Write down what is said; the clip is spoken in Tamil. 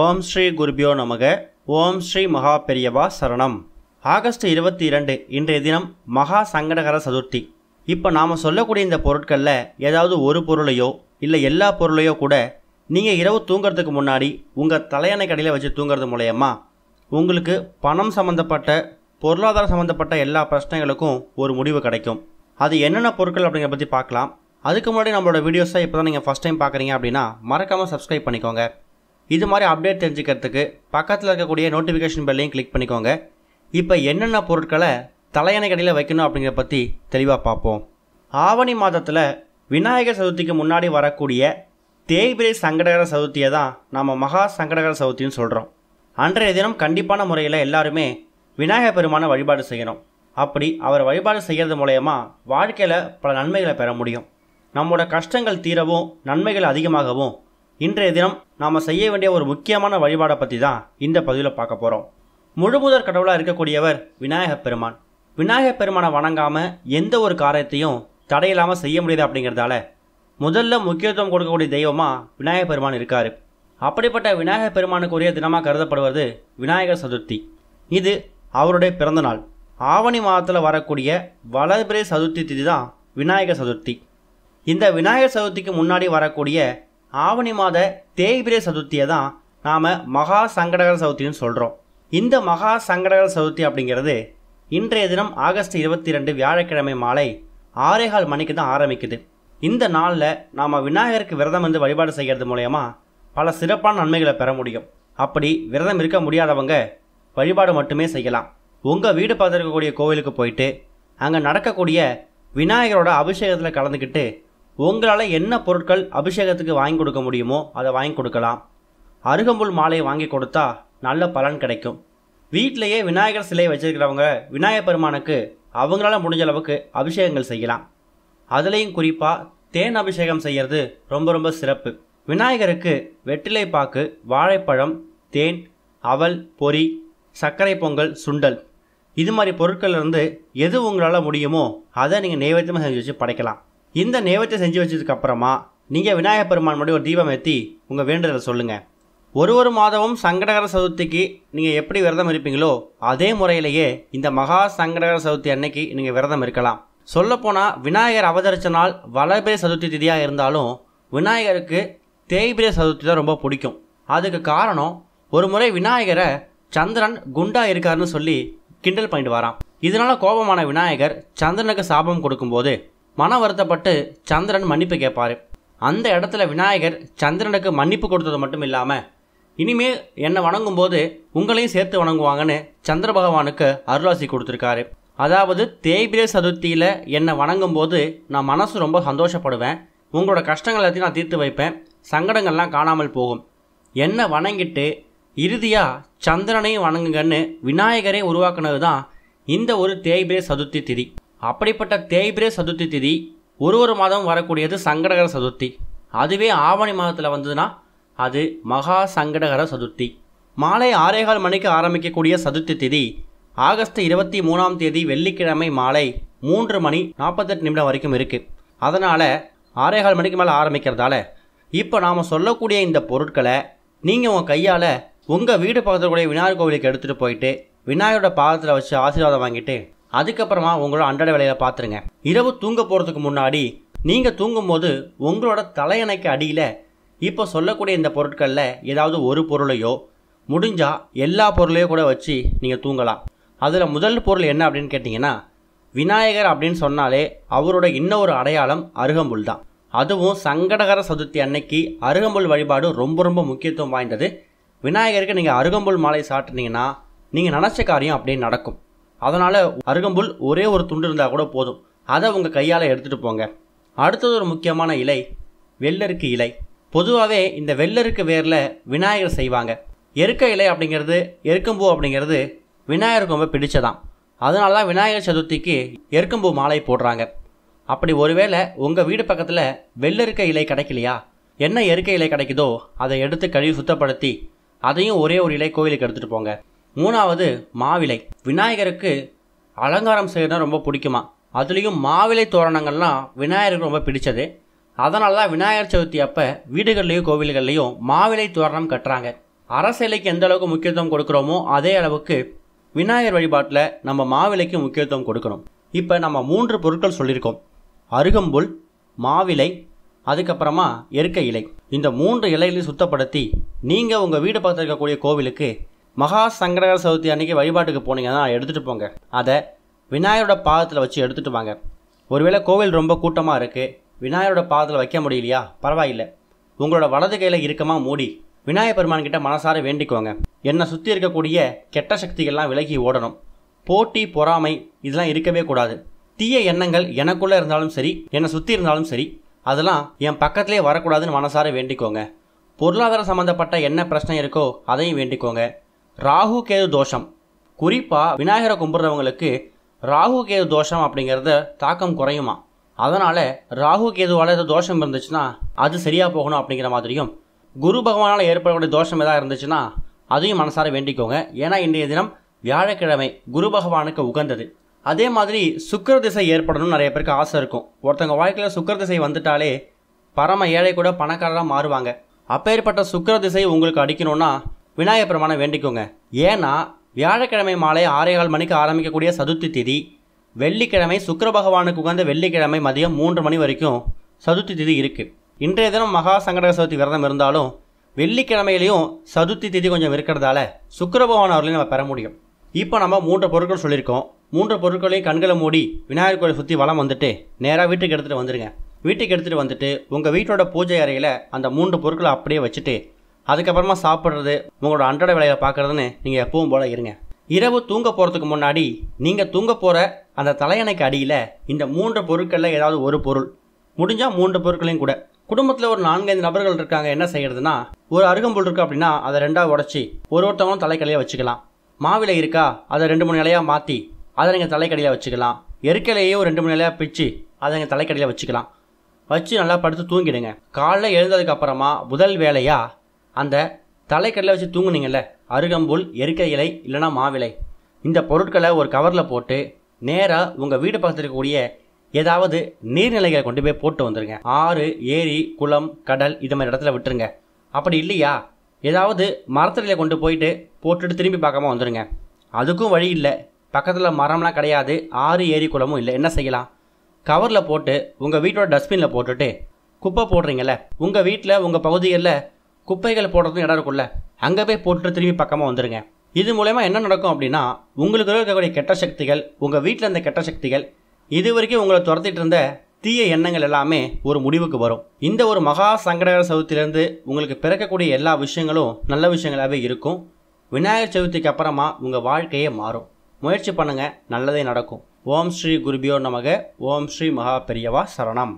ஓம் ஸ்ரீ குருபியோ நமக ஓம் ஸ்ரீ மகா பெரியவா சரணம் ஆகஸ்ட் இருபத்தி இரண்டு இன்றைய தினம் மகா சங்கடகர சதுர்த்தி இப்போ நாம் சொல்லக்கூடிய இந்த பொருட்களில் ஏதாவது ஒரு பொருளையோ இல்லை எல்லா பொருளையோ கூட நீங்கள் இரவு தூங்கிறதுக்கு முன்னாடி உங்கள் தலையணை கடையில் வச்சு தூங்கிறது மூலயமா உங்களுக்கு பணம் சம்மந்தப்பட்ட பொருளாதாரம் சம்மந்தப்பட்ட எல்லா பிரச்சனைகளுக்கும் ஒரு முடிவு கிடைக்கும் அது என்னென்ன பொருட்கள் அப்படிங்கிற பற்றி பார்க்கலாம் அதுக்கு முன்னாடி நம்மளோட வீடியோஸை இப்போ தான் நீங்கள் ஃபஸ்ட் டைம் பார்க்குறீங்க அப்படின்னா மறக்காமல் சப்ஸ்கிரைப் பண்ணிக்கோங்க இது மாதிரி அப்டேட் தெரிஞ்சுக்கிறதுக்கு பக்கத்தில் இருக்கக்கூடிய நோட்டிஃபிகேஷன் பெல்லையும் கிளிக் பண்ணிக்கோங்க இப்போ என்னென்ன பொருட்களை தலையணை கடையில் வைக்கணும் அப்படிங்கிற பற்றி தெளிவாக பார்ப்போம் ஆவணி மாதத்தில் விநாயகர் சதுர்த்திக்கு முன்னாடி வரக்கூடிய தேய்பிரை சங்கடகர சதுர்த்தியை தான் நம்ம மகா சங்கடகர சதுர்த்தின்னு சொல்கிறோம் அன்றைய தினம் கண்டிப்பான முறையில் எல்லாருமே விநாயகர் பெருமானை வழிபாடு செய்யணும் அப்படி அவர் வழிபாடு செய்கிறது மூலயமா வாழ்க்கையில் பல நன்மைகளை பெற முடியும் நம்மளோட கஷ்டங்கள் தீரவும் நன்மைகள் அதிகமாகவும் இன்றைய தினம் நாம் செய்ய வேண்டிய ஒரு முக்கியமான வழிபாடை பற்றி தான் இந்த பதிவில் பார்க்க போகிறோம் முழுமுதற் கடவுளாக இருக்கக்கூடியவர் விநாயகப் பெருமான் விநாயகப் பெருமானை வணங்காமல் எந்த ஒரு காரியத்தையும் தடையில்லாமல் செய்ய முடியாது அப்படிங்கிறதால முதல்ல முக்கியத்துவம் கொடுக்கக்கூடிய தெய்வமாக விநாயகப் பெருமான் இருக்கார் அப்படிப்பட்ட விநாயகர் பெருமானுக்குரிய தினமாக கருதப்படுவது விநாயகர் சதுர்த்தி இது அவருடைய பிறந்தநாள் ஆவணி மாதத்தில் வரக்கூடிய வளர்பிறை சதுர்த்தி திதி தான் விநாயகர் சதுர்த்தி இந்த விநாயகர் சதுர்த்திக்கு முன்னாடி வரக்கூடிய ஆவணி மாத தேய்பிரை சதுர்த்தியை தான் நாம் மகா சங்கடகர சதுர்த்தின்னு சொல்கிறோம் இந்த மகா சங்கடகர சதுர்த்தி அப்படிங்கிறது இன்றைய தினம் ஆகஸ்ட் இருபத்தி ரெண்டு வியாழக்கிழமை மாலை ஆறேகால் மணிக்கு தான் ஆரம்பிக்குது இந்த நாளில் நாம் விநாயகருக்கு விரதம் வந்து வழிபாடு செய்கிறது மூலயமா பல சிறப்பான நன்மைகளை பெற முடியும் அப்படி விரதம் இருக்க முடியாதவங்க வழிபாடு மட்டுமே செய்யலாம் உங்கள் வீடு பார்த்துருக்கக்கூடிய கோவிலுக்கு போயிட்டு அங்கே நடக்கக்கூடிய விநாயகரோட அபிஷேகத்தில் கலந்துக்கிட்டு உங்களால் என்ன பொருட்கள் அபிஷேகத்துக்கு வாங்கி கொடுக்க முடியுமோ அதை வாங்கி கொடுக்கலாம் அருகம்புல் மாலையை வாங்கி கொடுத்தா நல்ல பலன் கிடைக்கும் வீட்டிலையே விநாயகர் சிலை வச்சிருக்கிறவங்க விநாயகர் பெருமானுக்கு அவங்களால முடிஞ்ச அளவுக்கு அபிஷேகங்கள் செய்யலாம் அதுலேயும் குறிப்பாக தேன் அபிஷேகம் செய்கிறது ரொம்ப ரொம்ப சிறப்பு விநாயகருக்கு வெற்றிலை பாக்கு வாழைப்பழம் தேன் அவல் பொறி சர்க்கரை பொங்கல் சுண்டல் இது மாதிரி பொருட்கள்லேருந்து எது உங்களால் முடியுமோ அதை நீங்கள் நெய்வேத்தியமாக செஞ்சு வச்சு படைக்கலாம் இந்த நேவத்தை செஞ்சு வச்சதுக்கப்புறமா நீங்கள் விநாயகப் பெருமான் முன்னாடி ஒரு தீபம் ஏற்றி உங்கள் வேண்டுதலை சொல்லுங்கள் ஒரு ஒரு மாதமும் சங்கடகர சதுர்த்திக்கு நீங்கள் எப்படி விரதம் இருப்பீங்களோ அதே முறையிலேயே இந்த மகா சங்கடகர சதுர்த்தி அன்னைக்கு நீங்கள் விரதம் இருக்கலாம் சொல்லப்போனால் விநாயகர் அவதரிச்ச நாள் வளர்பிரை சதுர்த்தி திதியாக இருந்தாலும் விநாயகருக்கு தேய்பிரிய சதுர்த்தி தான் ரொம்ப பிடிக்கும் அதுக்கு காரணம் ஒரு முறை விநாயகரை சந்திரன் குண்டா இருக்காருன்னு சொல்லி கிண்டல் பண்ணிட்டு வரான் இதனால் கோபமான விநாயகர் சந்திரனுக்கு சாபம் கொடுக்கும்போது மன வருத்தப்பட்டு சந்திரன் மன்னிப்பு கேட்பார் அந்த இடத்துல விநாயகர் சந்திரனுக்கு மன்னிப்பு கொடுத்தது மட்டும் இல்லாமல் இனிமேல் என்னை வணங்கும் போது உங்களையும் சேர்த்து வணங்குவாங்கன்னு சந்திர பகவானுக்கு அருளாசி கொடுத்துருக்காரு அதாவது தேய்பிரே சதுர்த்தியில் என்னை வணங்கும் போது நான் மனசு ரொம்ப சந்தோஷப்படுவேன் உங்களோட கஷ்டங்கள் எல்லாத்தையும் நான் தீர்த்து வைப்பேன் சங்கடங்கள்லாம் காணாமல் போகும் என்னை வணங்கிட்டு இறுதியாக சந்திரனையும் வணங்குங்கன்னு விநாயகரே உருவாக்குனது தான் இந்த ஒரு தேய்பிரே சதுர்த்தி திதி அப்படிப்பட்ட தேய்பிரே சதுர்த்தி திதி ஒரு ஒரு மாதம் வரக்கூடியது சங்கடகர சதுர்த்தி அதுவே ஆவணி மாதத்தில் வந்ததுன்னா அது மகா சங்கடகர சதுர்த்தி மாலை ஆறேகால் மணிக்கு ஆரம்பிக்கக்கூடிய சதுர்த்தி திதி ஆகஸ்ட் இருபத்தி மூணாம் தேதி வெள்ளிக்கிழமை மாலை மூன்று மணி நாற்பத்தெட்டு நிமிடம் வரைக்கும் இருக்குது அதனால் ஆறேகால் மணிக்கு மேலே ஆரம்பிக்கிறதால இப்போ நாம் சொல்லக்கூடிய இந்த பொருட்களை நீங்கள் உங்கள் கையால் உங்கள் வீடு பக்கத்தில் கூடிய விநாயகர் கோவிலுக்கு எடுத்துகிட்டு போயிட்டு விநாயகரோட பாதத்தில் வச்சு ஆசீர்வாதம் வாங்கிட்டு அதுக்கப்புறமா உங்களோட அன்றாட வேலையில் பார்த்துருங்க இரவு தூங்க போகிறதுக்கு முன்னாடி நீங்கள் தூங்கும்போது உங்களோட தலையணைக்கு அடியில் இப்போ சொல்லக்கூடிய இந்த பொருட்களில் ஏதாவது ஒரு பொருளையோ முடிஞ்சால் எல்லா பொருளையோ கூட வச்சு நீங்கள் தூங்கலாம் அதில் முதல் பொருள் என்ன அப்படின்னு கேட்டிங்கன்னா விநாயகர் அப்படின்னு சொன்னாலே அவரோட இன்னொரு அடையாளம் அருகம்புல் தான் அதுவும் சங்கடகர சதுர்த்தி அன்னைக்கு அருகம்புல் வழிபாடு ரொம்ப ரொம்ப முக்கியத்துவம் வாய்ந்தது விநாயகருக்கு நீங்கள் அருகம்புல் மாலை சாட்டினீங்கன்னா நீங்கள் நினச்ச காரியம் அப்படியே நடக்கும் அதனால் அருகம்புல் ஒரே ஒரு துண்டு இருந்தால் கூட போதும் அதை உங்கள் கையால் எடுத்துகிட்டு போங்க அடுத்தது ஒரு முக்கியமான இலை வெள்ளருக்கு இலை பொதுவாகவே இந்த வெள்ளருக்கு வேரில் விநாயகர் செய்வாங்க எருக்க இலை அப்படிங்கிறது எருக்கம்பூ அப்படிங்கிறது விநாயகருக்கு ரொம்ப பிடிச்சதான் அதனால தான் விநாயகர் சதுர்த்திக்கு எருக்கம்பூ மாலை போடுறாங்க அப்படி ஒருவேளை உங்கள் வீடு பக்கத்தில் வெள்ளருக்க இலை கிடைக்கலையா என்ன எருக்க இலை கிடைக்குதோ அதை எடுத்து கழுவி சுத்தப்படுத்தி அதையும் ஒரே ஒரு இலை கோயிலுக்கு எடுத்துகிட்டு போங்க மூணாவது மாவிலை விநாயகருக்கு அலங்காரம் செய்யறது ரொம்ப பிடிக்குமா அதுலேயும் மாவிலை தோரணங்கள்லாம் விநாயகருக்கு ரொம்ப பிடிச்சது அதனால தான் விநாயகர் சதுர்த்தி அப்போ வீடுகள்லேயும் கோவில்கள்லேயும் மாவிலை தோரணம் கட்டுறாங்க அரசியலைக்கு எந்த அளவுக்கு முக்கியத்துவம் கொடுக்குறோமோ அதே அளவுக்கு விநாயகர் வழிபாட்டில் நம்ம மாவிலைக்கு முக்கியத்துவம் கொடுக்கணும் இப்போ நம்ம மூன்று பொருட்கள் சொல்லியிருக்கோம் அருகம்புல் மாவிலை அதுக்கப்புறமா எருக்க இலை இந்த மூன்று இலைகளையும் சுத்தப்படுத்தி நீங்கள் உங்கள் வீடு பார்த்துருக்கக்கூடிய கோவிலுக்கு மகா சங்கடகர சதுர்த்தி அன்னைக்கு வழிபாட்டுக்கு போனீங்கன்னா எடுத்துகிட்டு போங்க அதை விநாயகரோட பாதத்தில் வச்சு எடுத்துகிட்டு வாங்க ஒருவேளை கோவில் ரொம்ப கூட்டமாக இருக்குது விநாயகரோட பாதத்தில் வைக்க முடியலையா பரவாயில்லை உங்களோட வலது கையில் இறுக்கமாக மூடி விநாயகர் பெருமான் கிட்ட மனசார வேண்டிக்கோங்க என்னை சுற்றி இருக்கக்கூடிய கெட்ட சக்திகள்லாம் விலகி ஓடணும் போட்டி பொறாமை இதெல்லாம் இருக்கவே கூடாது தீய எண்ணங்கள் எனக்குள்ளே இருந்தாலும் சரி என்னை சுற்றி இருந்தாலும் சரி அதெல்லாம் என் பக்கத்திலே வரக்கூடாதுன்னு மனசார வேண்டிக்கோங்க பொருளாதார சம்மந்தப்பட்ட என்ன பிரச்சனை இருக்கோ அதையும் வேண்டிக்கோங்க ராகு கேது தோஷம் குறிப்பாக விநாயகரை கும்பிட்றவங்களுக்கு ராகு கேது தோஷம் அப்படிங்கிறத தாக்கம் குறையுமா அதனால் ராகு கேதுவால் ஏதாவது தோஷம் இருந்துச்சுன்னா அது சரியாக போகணும் அப்படிங்கிற மாதிரியும் குரு பகவானால் ஏற்படக்கூடிய தோஷம் எதாவது இருந்துச்சுன்னா அதையும் மனசார வேண்டிக்கோங்க ஏன்னா இன்றைய தினம் வியாழக்கிழமை குரு பகவானுக்கு உகந்தது அதே மாதிரி சுக்கர திசை ஏற்படணும்னு நிறைய பேருக்கு ஆசை இருக்கும் ஒருத்தங்க வாழ்க்கையில் சுக்கர திசை வந்துட்டாலே பரம ஏழை கூட பணக்காரராக மாறுவாங்க அப்பேற்பட்ட சுக்கர திசை உங்களுக்கு அடிக்கணும்னா விநாயகப் பெருமானை வேண்டிக்கோங்க ஏன்னா வியாழக்கிழமை மாலை ஆறேகால் மணிக்கு ஆரம்பிக்கக்கூடிய சதுர்த்தி திதி வெள்ளிக்கிழமை சுக்கர பகவானுக்கு உகந்த வெள்ளிக்கிழமை மதியம் மூன்று மணி வரைக்கும் சதுர்த்தி திதி இருக்குது இன்றைய தினம் மகா சங்கடக சதுர்த்தி விரதம் இருந்தாலும் வெள்ளிக்கிழமையிலையும் சதுர்த்தி திதி கொஞ்சம் இருக்கிறதால சுக்கர பகவான் அவர்களையும் நம்ம பெற முடியும் இப்போ நம்ம மூன்று பொருட்கள் சொல்லியிருக்கோம் மூன்று பொருட்களையும் கண்களை மூடி விநாயகர் கோயில் சுற்றி வளம் வந்துட்டு நேராக வீட்டுக்கு எடுத்துகிட்டு வந்துடுங்க வீட்டுக்கு எடுத்துகிட்டு வந்துட்டு உங்கள் வீட்டோட பூஜை அறையில் அந்த மூன்று பொருட்களை அப்படியே வச்சுட்டு அதுக்கப்புறமா சாப்பிட்றது உங்களோட அன்றாட வேலையை பார்க்குறதுன்னு நீங்கள் எப்பவும் போல் இருங்க இரவு தூங்க போகிறதுக்கு முன்னாடி நீங்கள் தூங்க போகிற அந்த தலையணைக்கு அடியில் இந்த மூன்று பொருட்களில் ஏதாவது ஒரு பொருள் முடிஞ்சால் மூன்று பொருட்களையும் கூட குடும்பத்தில் ஒரு நான்கைந்து நபர்கள் இருக்காங்க என்ன செய்யறதுன்னா ஒரு அருகம்புல் இருக்கு அப்படின்னா அதை ரெண்டாக உடச்சி ஒரு ஒருத்தவங்களும் தலைக்கடையாக வச்சுக்கலாம் மாவிலை இருக்கா அதை ரெண்டு மூணு நிலையாக மாற்றி அதை நீங்கள் தலைக்கடையில் வச்சுக்கலாம் எருக்கலையே ஒரு ரெண்டு மூணு நிலையாக பிச்சு அதை நீங்கள் தலைக்கடையில் வச்சுக்கலாம் வச்சு நல்லா படுத்து தூங்கிடுங்க காலைல எழுந்ததுக்கு அப்புறமா முதல் வேலையாக அந்த தலைக்கடலை வச்சு தூங்குனீங்கல்ல அருகம்புல் எருக்க இலை இல்லைனா மாவிலை இந்த பொருட்களை ஒரு கவரில் போட்டு நேராக உங்கள் வீடு பக்கத்தில் இருக்கக்கூடிய ஏதாவது நீர்நிலைகளை கொண்டு போய் போட்டு வந்துடுங்க ஆறு ஏரி குளம் கடல் இது மாதிரி இடத்துல விட்டுருங்க அப்படி இல்லையா ஏதாவது மரத்தடியில் கொண்டு போயிட்டு போட்டுட்டு திரும்பி பார்க்காம வந்துடுங்க அதுக்கும் வழி இல்லை பக்கத்தில் மரம்லாம் கிடையாது ஆறு ஏரி குளமும் இல்லை என்ன செய்யலாம் கவரில் போட்டு உங்கள் வீட்டோட டஸ்ட்பினில் போட்டுட்டு குப்பை போடுறீங்கள்ல உங்கள் வீட்டில் உங்கள் பகுதிகளில் குப்பைகள் போடுறதும் இடம் இருக்கும்ல அங்கே போய் போட்டு திரும்பி பக்கமாக வந்துடுங்க இது மூலயமா என்ன நடக்கும் அப்படின்னா உங்களுக்கு இருக்கக்கூடிய கெட்ட சக்திகள் உங்கள் வீட்டில் இருந்த கெட்ட சக்திகள் இது வரைக்கும் உங்களை துரத்திட்டு இருந்த தீய எண்ணங்கள் எல்லாமே ஒரு முடிவுக்கு வரும் இந்த ஒரு மகா சங்கடகர சதுர்த்தியிலேருந்து உங்களுக்கு பிறக்கக்கூடிய எல்லா விஷயங்களும் நல்ல விஷயங்களாகவே இருக்கும் விநாயகர் சதுர்த்திக்கு அப்புறமா உங்கள் வாழ்க்கையே மாறும் முயற்சி பண்ணுங்கள் நல்லதே நடக்கும் ஓம் ஸ்ரீ குருபியோ நமக ஓம் ஸ்ரீ மகா பெரியவா சரணம்